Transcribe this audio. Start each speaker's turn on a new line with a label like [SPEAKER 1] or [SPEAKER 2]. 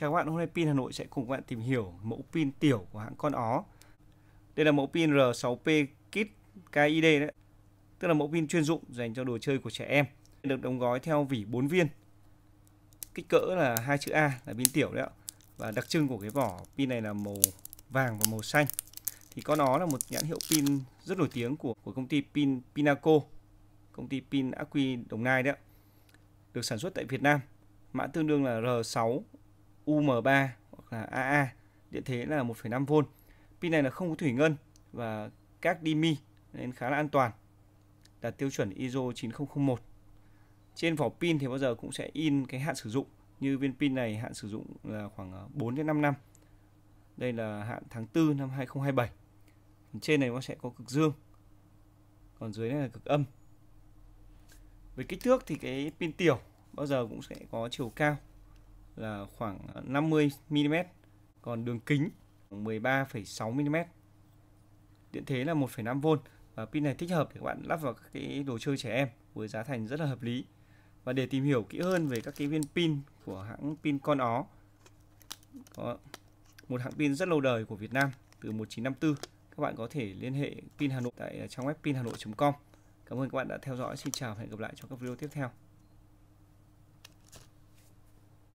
[SPEAKER 1] Chào các bạn, hôm nay Pin Hà Nội sẽ cùng các bạn tìm hiểu mẫu pin tiểu của hãng Con Ó. Đây là mẫu pin R6P Kit KID đấy, tức là mẫu pin chuyên dụng dành cho đồ chơi của trẻ em, được đóng gói theo vỉ 4 viên. Kích cỡ là hai chữ A là pin tiểu đấy ạ. Và đặc trưng của cái vỏ pin này là màu vàng và màu xanh. Thì Con Ó là một nhãn hiệu pin rất nổi tiếng của của công ty pin Pinaco, công ty pin Aqui Đồng Nai đấy ạ. Được sản xuất tại Việt Nam mã tương đương là R6 UM3 hoặc là AA điện thế là 1,5V pin này là không có thủy ngân và các DMI nên khá là an toàn đạt tiêu chuẩn ISO 9001 trên vỏ pin thì bao giờ cũng sẽ in cái hạn sử dụng như viên pin này hạn sử dụng là khoảng 4 ờ, đến 5 năm đây là hạn tháng 4 năm 2027 trên này nó sẽ có cực dương còn dưới này là cực âm về kích thước thì cái pin tiểu bao giờ cũng sẽ có chiều cao là khoảng 50 mm, còn đường kính 13,6 mm. Điện thế là 1,5V và pin này thích hợp để các bạn lắp vào các cái đồ chơi trẻ em với giá thành rất là hợp lý. Và để tìm hiểu kỹ hơn về các cái viên pin của hãng pin Con Ó. Có một hãng pin rất lâu đời của Việt Nam từ 1954. Các bạn có thể liên hệ pin Hà Nội tại trang web pinhanoi.com. Cảm ơn các bạn đã theo dõi. Xin chào và hẹn gặp lại trong các video tiếp theo.